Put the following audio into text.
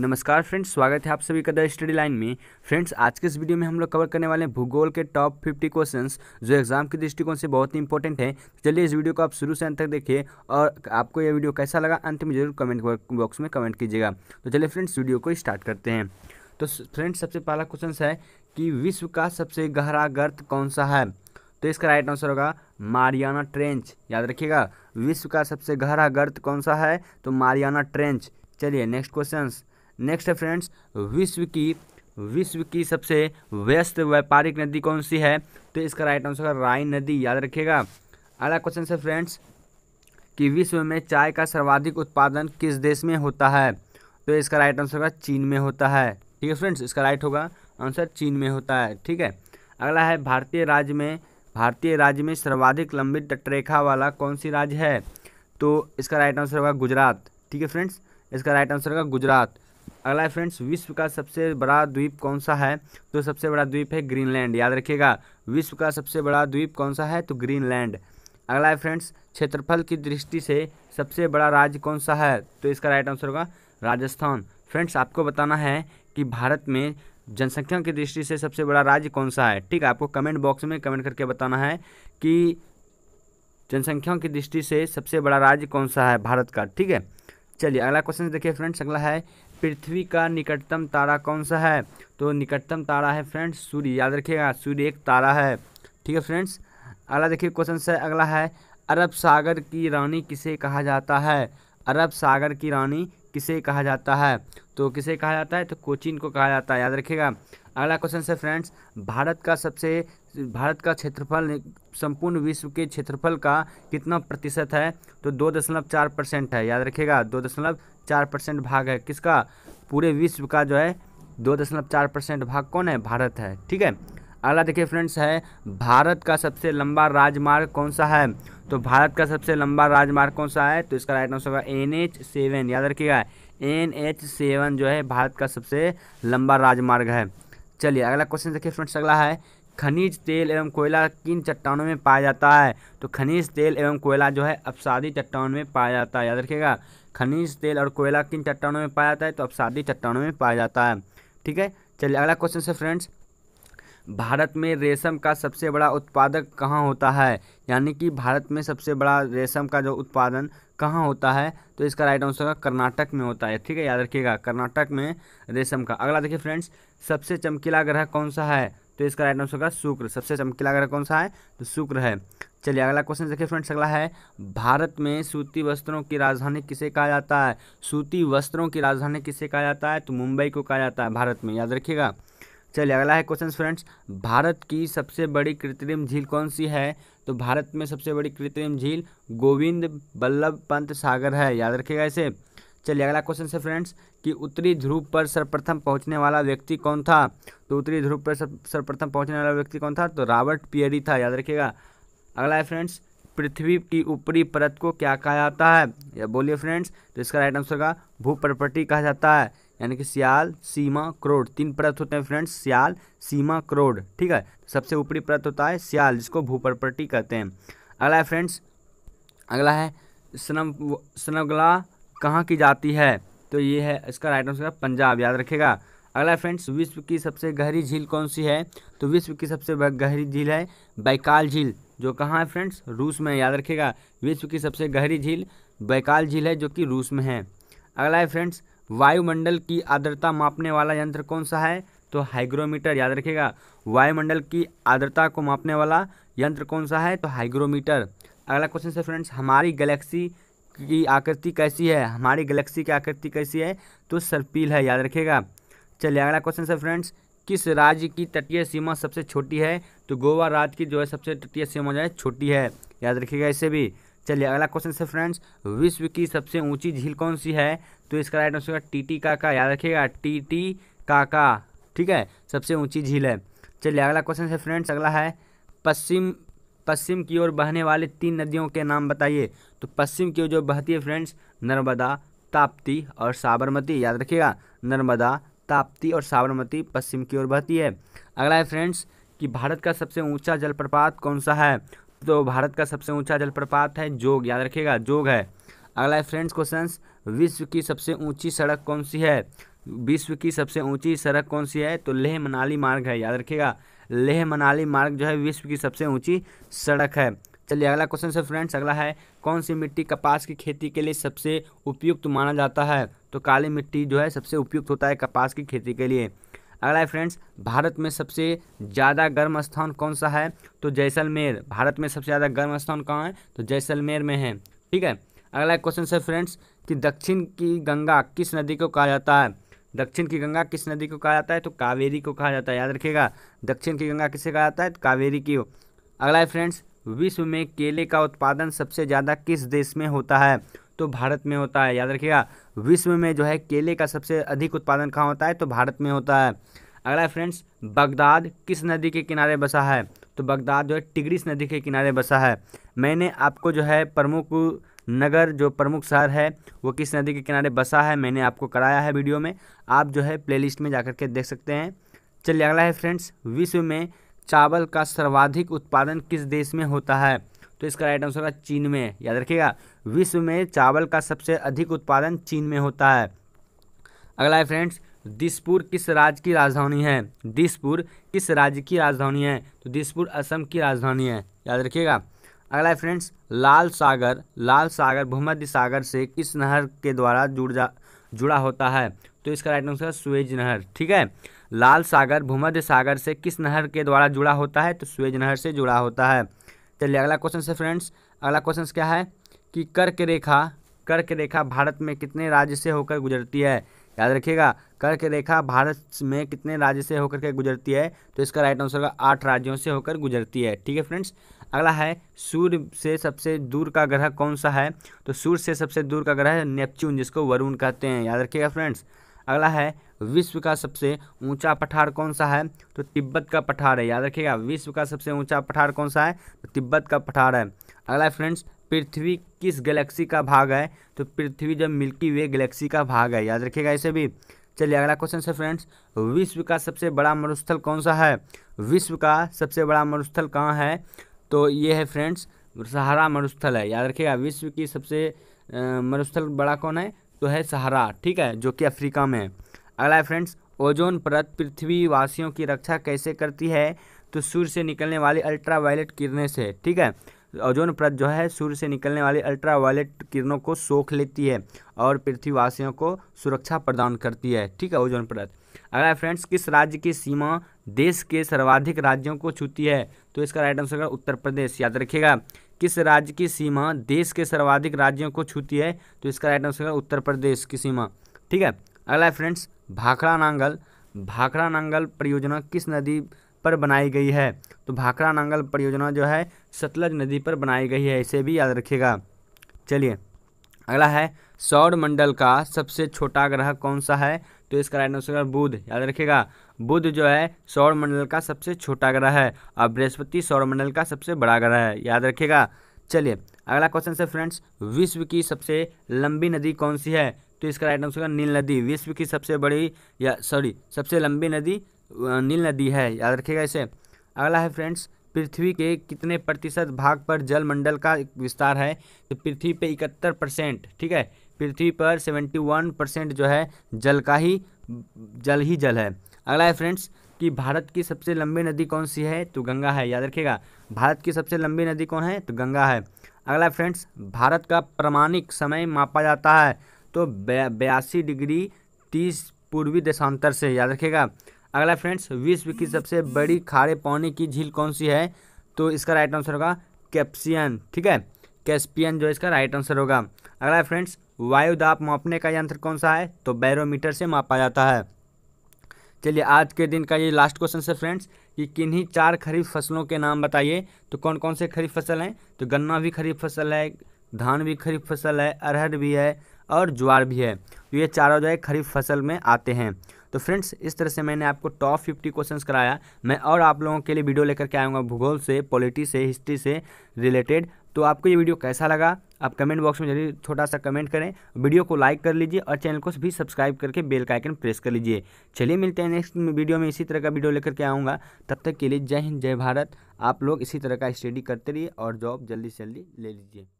नमस्कार फ्रेंड्स स्वागत है आप सभी का द स्टडी लाइन में फ्रेंड्स आज के इस वीडियो में हम लोग कवर करने वाले हैं भूगोल के टॉप फिफ्टी क्वेश्चंस जो एग्जाम के दृष्टिकोण से बहुत ही इंपॉर्टेंट है चलिए इस वीडियो को आप शुरू से अंत तक देखिए और आपको यह वीडियो कैसा लगा अंत में जरूर कमेंट बॉक्स में कमेंट कीजिएगा तो चलिए फ्रेंड्स वीडियो को स्टार्ट करते हैं तो फ्रेंड्स सबसे पहला क्वेश्चन है कि विश्व का सबसे गहरा गर्त कौन सा है तो इसका राइट आंसर होगा मारियाना ट्रेंच याद रखिएगा विश्व का सबसे गहरा गर्त कौन सा है तो मारियाना ट्रेंच चलिए नेक्स्ट क्वेश्चन नेक्स्ट है फ्रेंड्स विश्व की विश्व की सबसे व्यस्त व्यापारिक नदी कौन सी है तो इसका राइट आंसर होगा राइन नदी याद रखिएगा अगला क्वेश्चन है फ्रेंड्स कि विश्व में चाय का सर्वाधिक उत्पादन किस देश में होता है तो इसका राइट आंसर होगा चीन में होता है ठीक है फ्रेंड्स इसका राइट होगा आंसर चीन में होता है ठीक है अगला है भारतीय राज्य में भारतीय राज्य में सर्वाधिक लंबी तटरेखा वाला कौन सी राज्य है तो इसका राइट आंसर होगा गुजरात ठीक है फ्रेंड्स इसका राइट आंसर होगा गुजरात अगला फ्रेंड्स विश्व का सबसे बड़ा द्वीप कौन सा है तो सबसे बड़ा द्वीप है ग्रीनलैंड याद रखिएगा विश्व का सबसे बड़ा द्वीप कौन सा है तो ग्रीनलैंड अगला है फ्रेंड्स क्षेत्रफल की दृष्टि से सबसे बड़ा राज्य कौन सा है तो इसका राइट आंसर होगा राजस्थान फ्रेंड्स आपको बताना है कि भारत में जनसंख्या की दृष्टि से सबसे बड़ा राज्य कौन सा है ठीक है आपको कमेंट बॉक्स में कमेंट करके बताना है कि जनसंख्या की दृष्टि से सबसे बड़ा राज्य कौन सा है भारत का ठीक है चलिए अगला क्वेश्चन देखिए फ्रेंड्स अगला है पृथ्वी का निकटतम तारा कौन सा है तो निकटतम तारा है फ्रेंड्स सूर्य याद रखिएगा सूर्य एक तारा है ठीक है फ्रेंड्स अगला देखिए क्वेश्चन से अगला है अरब सागर की रानी किसे कहा जाता है अरब सागर की रानी किसे कहा जाता है तो किसे कहा जाता है तो कोचिन को कहा जाता है याद रखिएगा अगला क्वेश्चन से फ्रेंड्स भारत का सबसे भारत का क्षेत्रफल संपूर्ण विश्व के क्षेत्रफल का कितना प्रतिशत है तो दो दशमलव चार परसेंट है याद रखिएगा दो दशमलव चार परसेंट भाग है किसका पूरे विश्व का जो है दो दशमलव चार परसेंट भाग कौन है भारत है ठीक है अगला देखिए फ्रेंड्स है भारत का सबसे लंबा राजमार्ग कौन सा है तो भारत का सबसे लंबा राजमार्ग कौन सा है तो इसका राइट आंसर होगा एन एच सेवन याद रखिएगा एन एच सेवन जो है भारत का सबसे लंबा राजमार्ग है चलिए अगला क्वेश्चन देखिए फ्रेंड्स अगला है खनिज तेल एवं कोयला किन चट्टानों में पाया जाता है तो खनिज तेल एवं कोयला जो है अपसादी चट्टानों में पाया जाता है याद रखिएगा खनिज तेल और कोयला किन चट्टानों में पाया जाता है तो अपसादी चट्टानों में पाया जाता है ठीक है चलिए अगला क्वेश्चन से फ्रेंड्स भारत में रेशम का सबसे बड़ा उत्पादक कहाँ होता है यानी कि भारत में सबसे बड़ा रेशम का जो उत्पादन कहाँ होता है तो इसका राइट आंसर होगा कर्नाटक में होता है ठीक है याद रखिएगा कर्नाटक में रेशम का अगला देखिए फ्रेंड्स सबसे चमकीला ग्रह कौन सा है तो इसका राइट आंसर होगा शुक्र सबसे चमकीला ग्रह कौन सा है तो शुक्र है चलिए अगला क्वेश्चन देखिए फ्रेंड्स अगला है भारत में सूती वस्त्रों की राजधानी किसे कहा जाता है सूती वस्त्रों की राजधानी किसे कहा जाता है तो मुंबई को कहा जाता है भारत में याद रखिएगा चलिए अगला है क्वेश्चन फ्रेंड्स भारत की सबसे बड़ी कृत्रिम झील कौन सी है तो भारत में सबसे बड़ी कृत्रिम झील गोविंद बल्लभ पंत सागर है याद रखिएगा इसे चलिए अगला क्वेश्चन है फ्रेंड्स कि उत्तरी ध्रुव पर सर्वप्रथम पहुंचने वाला व्यक्ति कौन था तो उत्तरी ध्रुव पर सर्वप्रथम पहुंचने वाला व्यक्ति कौन था तो रॉबर्ट पियरी था याद रखिएगा अगला है फ्रेंड्स पृथ्वी की ऊपरी परत को क्या कहा जाता है या बोलिए फ्रेंड्स तो इसका राइट आंसर का भूप्रपटी कहा जाता है यानी कि सियाल सीमा क्रोड तीन परत होते हैं फ्रेंड्स सियाल सीमा क्रोड ठीक है सबसे ऊपरी परत होता है सियाल जिसको भूपरपट्टी कहते हैं अगला है फ्रेंड्स अगला है सनम सनगला कहाँ की जाती है तो ये है इसका राइट आंसर पंजाब याद रखेगा अगला फ्रेंड्स विश्व की सबसे गहरी झील कौन सी है तो विश्व की सबसे गहरी झील है बैकाल झील जो कहाँ है फ्रेंड्स रूस में याद रखेगा विश्व की सबसे गहरी झील बैकाल झील है जो कि रूस में है अगला है फ्रेंड्स वायुमंडल की आर्द्रता मापने वाला यंत्र कौन सा है तो हाइग्रोमीटर याद रखिएगा वायुमंडल की आर्द्रता को मापने वाला यंत्र कौन सा है तो हाइग्रोमीटर अगला क्वेश्चन है फ्रेंड्स हमारी गैलेक्सी की आकृति कैसी है हमारी गैलेक्सी की आकृति कैसी है तो सर्पील है याद रखिएगा चलिए अगला क्वेश्चन है फ्रेंड्स किस राज्य की तटीय सीमा सबसे छोटी है तो गोवा राज्य की जो है सबसे तटीय सीमा जो है छोटी है याद रखिएगा इसे भी चलिए अगला क्वेश्चन से फ्रेंड्स विश्व की सबसे ऊंची झील कौन सी है तो इसका राइट आंसर होगा टी काका याद रखिएगा टी टी काका ठीक है सबसे ऊंची झील है चलिए अगला क्वेश्चन से फ्रेंड्स अगला है पश्चिम पश्चिम की ओर बहने वाली तीन नदियों के नाम बताइए तो पश्चिम की ओर जो बहती है फ्रेंड्स नर्मदा ताप्ती और साबरमती याद रखिएगा नर्मदा ताप्ती और साबरमती पश्चिम की ओर बहती है अगला है फ्रेंड्स कि भारत का सबसे ऊंचा जलप्रपात कौन सा है तो भारत का सबसे ऊंचा जलप्रपात है जोग याद रखिएगा जोग है अगला है फ्रेंड्स क्वेश्चन विश्व की सबसे ऊंची सड़क कौन सी है विश्व की सबसे ऊंची सड़क कौन सी है तो लेह मनाली मार्ग है याद रखिएगा लेह मनाली मार्ग जो है विश्व की सबसे ऊंची सड़क है चलिए अगला क्वेश्चन सर फ्रेंड्स अगला है कौन सी मिट्टी कपास की खेती के लिए सबसे उपयुक्त माना जाता है तो काली मिट्टी जो है सबसे उपयुक्त होता है कपास की खेती के लिए अगला है फ्रेंड्स भारत में सबसे ज़्यादा गर्म स्थान कौन सा है तो जैसलमेर भारत में सबसे ज़्यादा गर्म स्थान कहाँ है तो जैसलमेर में है ठीक है अगला क्वेश्चन सर फ्रेंड्स कि दक्षिण की गंगा किस नदी को कहा जाता है दक्षिण की गंगा किस नदी को कहा जाता है तो कावेरी को कहा जाता है याद रखिएगा दक्षिण की गंगा किसे कहा जाता है तो कावेरी की अगला है फ्रेंड्स विश्व में केले का उत्पादन सबसे ज़्यादा किस देश में होता है तो भारत में होता है याद रखिएगा विश्व में जो है केले का सबसे अधिक उत्पादन कहाँ होता है तो भारत में होता है अगला फ्रेंड्स बगदाद किस नदी के किनारे बसा है तो बगदाद जो है टिग्रिस नदी के किनारे बसा है मैंने आपको जो है प्रमुख नगर जो प्रमुख शहर है वो किस नदी के किनारे बसा है मैंने आपको कराया है वीडियो में आप जो है प्लेलिस्ट में जाकर के देख सकते हैं चलिए अगला है फ्रेंड्स विश्व में चावल का सर्वाधिक उत्पादन किस देश में होता है तो इसका राइट आंसर होगा चीन में याद रखिएगा विश्व में चावल का सबसे अधिक उत्पादन चीन में होता है अगला है फ्रेंड्स दिसपुर किस राज्य की राजधानी है दिसपुर किस राज्य की राजधानी है तो दिसपुर असम की राजधानी है याद रखिएगा अगला है फ्रेंड्स लाल सागर लाल सागर भूमध्य सागर से किस नहर के द्वारा जुड़ जा जुड़ा होता है तो इसका राइट आंसर स्वेज नहर ठीक है लाल सागर भूमध्य सागर से किस नहर के द्वारा जुड़ा होता है तो स्वेज नहर से जुड़ा होता है चलिए अगला क्वेश्चन से फ्रेंड्स अगला क्वेश्चन क्या है कि कर्क रेखा कर्क रेखा भारत में कितने राज्य से होकर गुजरती है याद रखिएगा कर्क रेखा भारत में कितने राज्य से होकर के गुजरती है तो इसका राइट आंसर होगा आठ राज्यों से होकर गुजरती है ठीक है फ्रेंड्स अगला है सूर्य से सबसे दूर का ग्रह कौन सा है तो सूर्य से सबसे दूर का ग्रह है नेपच्यून जिसको वरुण कहते हैं याद रखिएगा फ्रेंड्स अगला है विश्व का सबसे ऊंचा पठार कौन सा है तो तिब्बत का पठार है याद रखिएगा विश्व का सबसे ऊंचा पठार कौन सा है तो तिब्बत का पठार है अगला फ्रेंड्स पृथ्वी किस गैलेक्सी का भाग है तो पृथ्वी जब मिल्की वे गैलेक्सी का भाग है याद रखिएगा ऐसे भी चलिए अगला क्वेश्चन सर फ्रेंड्स विश्व का सबसे बड़ा मरुस्थल कौन सा है विश्व का सबसे बड़ा मरुस्थल कहाँ है तो ये है फ्रेंड्स सहारा मरुस्थल है याद रखिएगा विश्व की सबसे मरुस्थल बड़ा कौन है तो है सहारा ठीक है जो कि अफ्रीका में है अगला है फ्रेंड्स ओजोन परत पृथ्वी वासियों की रक्षा कैसे करती है तो सूर्य से निकलने वाली अल्ट्रावायलेट किरणें से ठीक है ओजोन परत जो है सूर्य से निकलने वाली अल्ट्रावायलेट किरणों को सोख लेती है और पृथ्वीवासियों को सुरक्षा प्रदान करती है ठीक है ओजोन परत अगला फ्रेंड्स किस राज्य की सीमा देश के सर्वाधिक राज्यों को छूती है तो इसका राइट आंसर होगा उत्तर प्रदेश याद रखिएगा किस राज्य की सीमा देश के सर्वाधिक राज्यों को छूती है तो इसका राइट आंसर होगा उत्तर प्रदेश की सीमा ठीक है अगला फ्रेंड्स भाखड़ा नांगल भाखड़ा नांगल परियोजना किस नदी पर बनाई गई है तो भाखड़ा नांगल परियोजना जो है सतलज नदी पर बनाई गई है इसे भी याद रखिएगा चलिए अगला है सौर मंडल का सबसे छोटा ग्रह कौन सा है तो इसका राइट आंसर बुध याद रखिएगा बुध जो है सौर मंडल का सबसे छोटा ग्रह है और बृहस्पति सौर मंडल का सबसे बड़ा ग्रह है याद रखिएगा चलिए अगला क्वेश्चन से फ्रेंड्स विश्व की सबसे लंबी नदी कौन सी है तो इसका राइट आंसर होगा नील नदी विश्व की सबसे बड़ी या सॉरी सबसे लंबी नदी नील नदी है याद रखिएगा इसे अगला है फ्रेंड्स पृथ्वी के कितने प्रतिशत भाग पर जल मंडल का विस्तार है तो पृथ्वी पे इकहत्तर परसेंट ठीक है पृथ्वी पर सेवेंटी वन परसेंट जो है जल का ही जल ही जल है अगला है फ्रेंड्स कि भारत की सबसे लंबी नदी कौन सी है तो गंगा है याद रखिएगा भारत की सबसे लंबी नदी कौन है तो गंगा है अगला फ्रेंड्स भारत का प्रमाणिक समय मापा जाता है तो बयासी डिग्री तीस पूर्वी देशांतर से याद रखिएगा अगला फ्रेंड्स विश्व की सबसे बड़ी खारे पानी की झील कौन सी है तो इसका राइट आंसर होगा कैप्सियन ठीक है कैस्पियन जो इसका राइट आंसर होगा अगला फ्रेंड्स वायु दाप मापने का यंत्र कौन सा है तो बैरोमीटर से मापा जाता है चलिए आज के दिन का ये लास्ट क्वेश्चन है फ्रेंड्स कि किन्हीं चार खरीफ फसलों के नाम बताइए तो कौन कौन से खरीफ फसल हैं तो गन्ना भी खरीफ फसल है धान भी खरीफ फसल है अरहर भी है और ज्वार भी है तो ये चारों जो है खरीफ फसल में आते हैं तो फ्रेंड्स इस तरह से मैंने आपको टॉप फिफ्टी क्वेश्चन कराया मैं और आप लोगों के लिए वीडियो लेकर के आऊँगा भूगोल से पॉलिटी से हिस्ट्री से रिलेटेड तो आपको ये वीडियो कैसा लगा आप कमेंट बॉक्स में जरूर छोटा सा कमेंट करें वीडियो को लाइक कर लीजिए और चैनल को भी सब्सक्राइब करके बेल का आइकन प्रेस कर लीजिए चलिए मिलते हैं नेक्स्ट वीडियो में इसी तरह का वीडियो लेकर के आऊँगा तब तक के लिए जय हिंद जय भारत आप लोग इसी तरह का स्टडी करते रहिए और जॉब जल्दी से जल्दी ले लीजिए